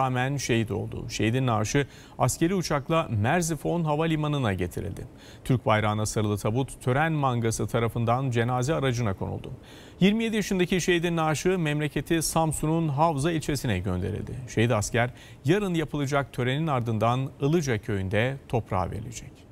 rağmen şehit oldu. Şehidin naaşı askeri uçakla Merzifon Havalimanı'na getirildi. Türk bayrağına sarılı tabut tören mangası tarafından cenaze aracına konuldu. 27 yaşındaki şehidin naaşı memleketi Samsun'un Havza ilçesine gönderildi. Şehit asker yarın yapılacak törenin ardından Ilıca köyünde toprağa verilecek.